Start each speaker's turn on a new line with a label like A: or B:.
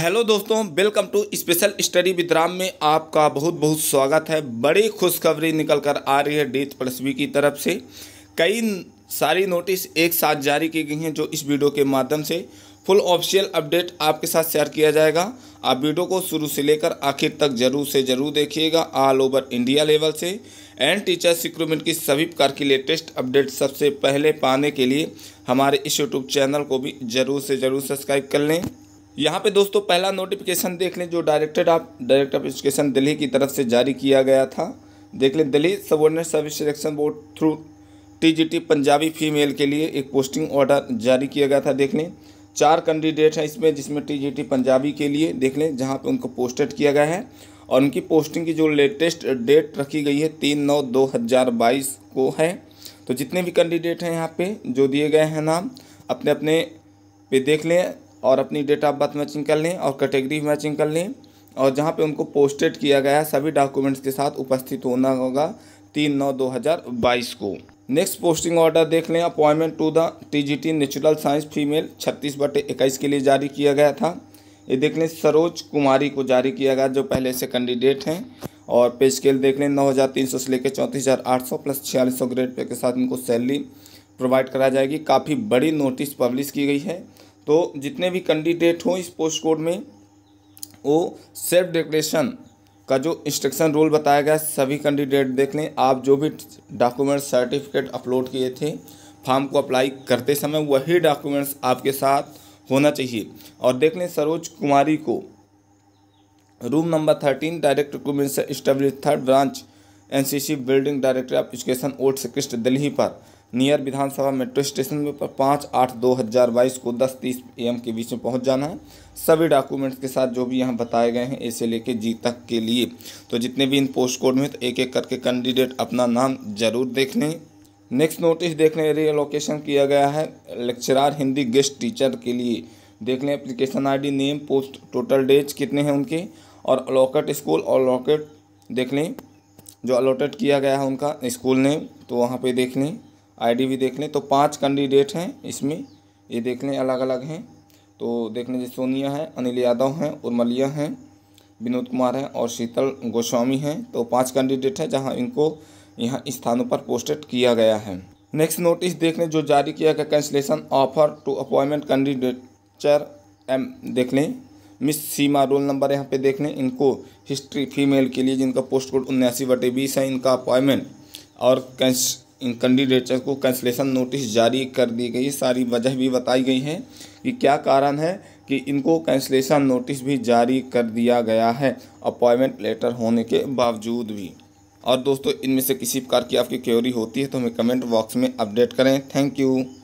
A: hello दोस्तों welcome to special study with Ram में आपका बहुत बहुत स्वागत है बड़ी खुशखबरी निकल कर आ रही है डीथ प्लसवी की तरफ से कई सारी नोटिस एक साथ जारी की गई हैं जो इस वीडियो के माध्यम से फुल ऑफिशियल अपडेट आपके साथ शेयर किया जाएगा आप वीडियो को शुरू से लेकर आखिर तक जरूर से जरूर देखिएगा ऑल ओवर इंडिया लेवल से एंड टीचर्स सिक्रूमेंट की सभी प्रकार की लेटेस्ट अपडेट सबसे पहले पाने के लिए हमारे इस यूट्यूब चैनल को भी ज़रूर से ज़रूर सब्सक्राइब कर लें यहाँ पे दोस्तों पहला नोटिफिकेशन देख लें जो directed of direct of education Delhi की तरफ से जारी किया गया था देख लें Delhi subordinate service selection board through TGT Punjabi female के लिए एक पोस्टिंग ऑर्डर जारी किया गया था देख लें चार कैंडिडेट हैं इसमें जिसमें टी पंजाबी के लिए देख लें जहाँ पर उनको पोस्टेड किया गया है और उनकी पोस्टिंग की जो लेटेस्ट डेट रखी गई है तीन नौ दो हज़ार बाईस को है तो जितने भी कैंडिडेट हैं यहाँ पर जो दिए गए हैं नाम अपने अपने पे देख लें और अपनी डेट ऑफ बर्थ मैचिंग कर लें और कैटेगरी मैचिंग कर लें और जहाँ पे उनको पोस्टेड किया गया है सभी डॉक्यूमेंट्स के साथ उपस्थित होना होगा तीन नौ दो हज़ार बाईस को नेक्स्ट पोस्टिंग ऑर्डर देख लें appointment to the TGT natural science female छत्तीस बटे इक्कीस के लिए जारी किया गया था ये देख लें सरोज कुमारी को जारी किया गया जो पहले से कैंडिडेट हैं और पे स्केल देख लें नौ हज़ार तीन सौ से लेकर चौंतीस हज़ार आठ सौ प्लस छियालीस सौ ग्रेड पे के साथ इनको सैलरी प्रोवाइड कराई जाएगी काफ़ी बड़ी नोटिस पब्लिश की गई है तो जितने भी कैंडिडेट हों इस पोस्ट कोड में वो सेल्फ डिक्लेरेशन का जो इंस्ट्रक्शन रूल बताया गया सभी कैंडिडेट देख लें आप जो भी डॉक्यूमेंट सर्टिफिकेट अपलोड किए थे फॉर्म को अप्लाई करते समय वही डॉक्यूमेंट्स आपके साथ होना चाहिए और देख लें सरोज कुमारी को room number thirteen direct recruitment से establish third branch NCC building director of education old secretariat Delhi पर नियर विधानसभा मेट्रो स्टेशन पर पाँच आठ दो हज़ार बाईस को दस तीस एम के बीच में पहुंच जाना है सभी डॉक्यूमेंट्स के साथ जो भी यहाँ बताए गए हैं ऐसे लेके जी तक के लिए तो जितने भी इन पोस्ट कोड में तो एक एक करके कैंडिडेट अपना नाम जरूर देख लें नेक्स्ट नोटिस देख लें रीअलोकेशन किया गया है लेक्चरार हिंदी गेस्ट टीचर के लिए देख लें application I name post total days कितने हैं उनके और अलॉकेट स्कूल और अलॉकेट देख लें जो अलॉटेड किया गया है उनका स्कूल नेम तो वहाँ पर देख लें आईडी भी देख लें तो पांच कैंडिडेट हैं इसमें ये देख लें अलग अलग हैं तो देख लें जैसे सोनिया है अनिल यादव हैं उर्मलिया हैं विनोद कुमार हैं और शीतल गोस्वामी हैं तो पांच कैंडिडेट हैं जहां इनको यहाँ स्थानों पर पोस्टेड किया गया है नेक्स्ट नोटिस देख लें जो जारी किया गया cancellation offer to appointment candidature M देख लें मिस सीमा रोल नंबर यहाँ पे देख लें इनको हिस्ट्री फीमेल के लिए जिनका पोस्ट कोड उन्यासी बटे बीस है इनका अपॉइंटमेंट और कैंस इन कैंडिडेट्स को कैंसलेशन नोटिस जारी कर दी गई सारी वजह भी बताई गई हैं कि क्या कारण है कि इनको कैंसलेशन नोटिस भी जारी कर दिया गया है अपॉइंटमेंट लेटर होने के बावजूद भी और दोस्तों इनमें से किसी प्रकार की आपकी क्योरी होती है तो हमें कमेंट बॉक्स में अपडेट करें थैंक यू